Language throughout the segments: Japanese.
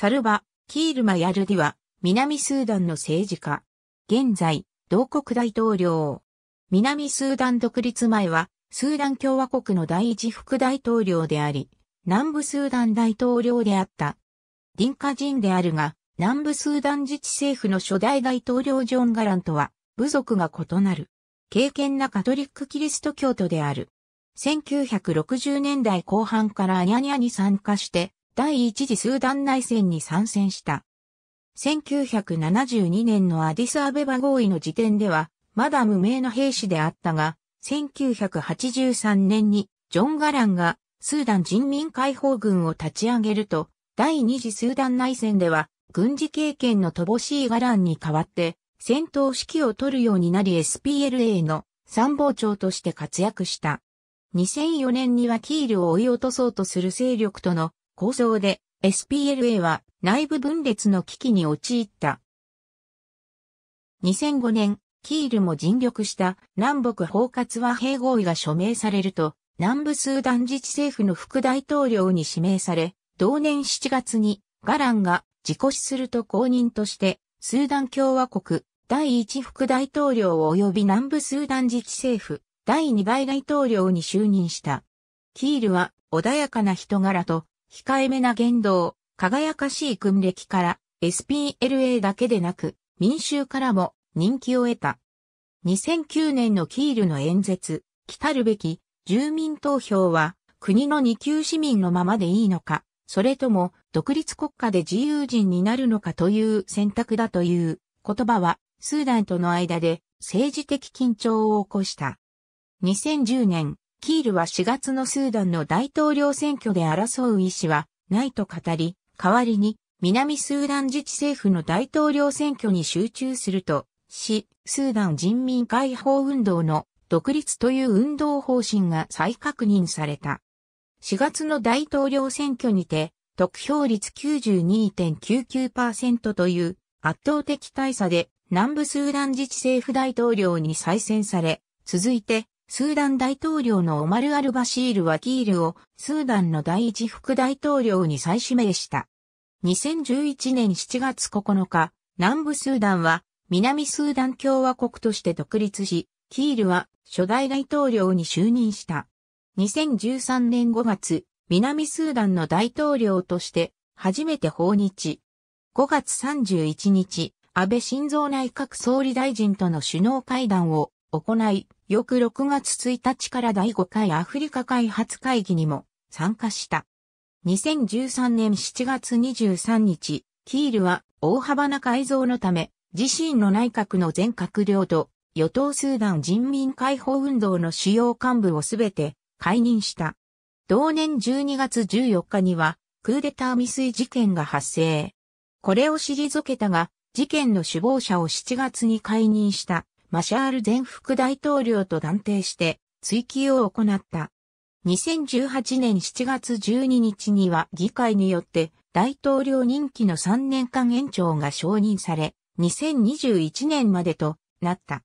サルバ、キールマ・ヤルディは、南スーダンの政治家。現在、同国大統領。南スーダン独立前は、スーダン共和国の第一副大統領であり、南部スーダン大統領であった。リンカ人であるが、南部スーダン自治政府の初代大統領ジョン・ガランとは、部族が異なる。敬虔なカトリックキリスト教徒である。1960年代後半からアニャニャに参加して、第一次スーダン内戦に参戦した。1972年のアディスアベバ合意の時点では、まだ無名の兵士であったが、1983年にジョン・ガランがスーダン人民解放軍を立ち上げると、第二次スーダン内戦では軍事経験の乏しいガランに代わって戦闘指揮を取るようになり SPLA の参謀長として活躍した。2004年にはキールを追い落とそうとする勢力との構想で SPLA は内部分裂の危機に陥った。2005年、キールも尽力した南北包括和平合意が署名されると、南部スーダン自治政府の副大統領に指名され、同年7月にガランが自己死すると公認として、スーダン共和国第1副大統領及び南部スーダン自治政府第2大大統領に就任した。キールは穏やかな人柄と控えめな言動、輝かしい訓歴から SPLA だけでなく民衆からも人気を得た。2009年のキールの演説、来たるべき住民投票は国の二級市民のままでいいのか、それとも独立国家で自由人になるのかという選択だという言葉はスーダンとの間で政治的緊張を起こした。2010年、キールは4月のスーダンの大統領選挙で争う意思はないと語り、代わりに南スーダン自治政府の大統領選挙に集中するとし、スーダン人民解放運動の独立という運動方針が再確認された。4月の大統領選挙にて、得票率92.99%という圧倒的大差で南部スーダン自治政府大統領に再選され、続いてスーダン大統領のオマル・アル・バシール・ワキールをスーダンの第一副大統領に再指名した。2011年7月9日、南部スーダンは南スーダン共和国として独立し、キールは初代大統領に就任した。2013年5月、南スーダンの大統領として初めて訪日。5月31日、安倍晋三内閣総理大臣との首脳会談を行い、翌6月1日から第5回アフリカ開発会議にも参加した。2013年7月23日、キールは大幅な改造のため、自身の内閣の全閣僚と与党スーダン人民解放運動の主要幹部をすべて解任した。同年12月14日には、クーデター未遂事件が発生。これを退けたが、事件の首謀者を7月に解任したマシャール前副大統領と断定して追及を行った。2018年7月12日には議会によって大統領任期の3年間延長が承認され、2021年までとなった。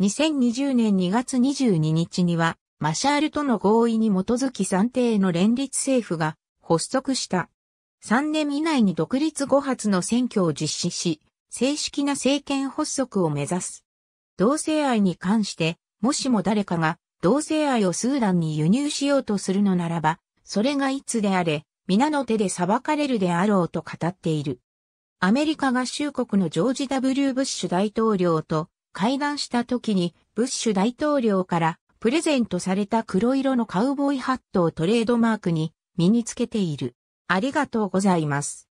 2020年2月22日には、マシャールとの合意に基づき算定の連立政府が発足した。3年以内に独立後発の選挙を実施し、正式な政権発足を目指す。同性愛に関して、もしも誰かが同性愛をスーダンに輸入しようとするのならば、それがいつであれ、皆の手で裁かれるであろうと語っている。アメリカ合衆国のジョージ・ W・ ブッシュ大統領と会談した時に、ブッシュ大統領からプレゼントされた黒色のカウボーイハットをトレードマークに身につけている。ありがとうございます。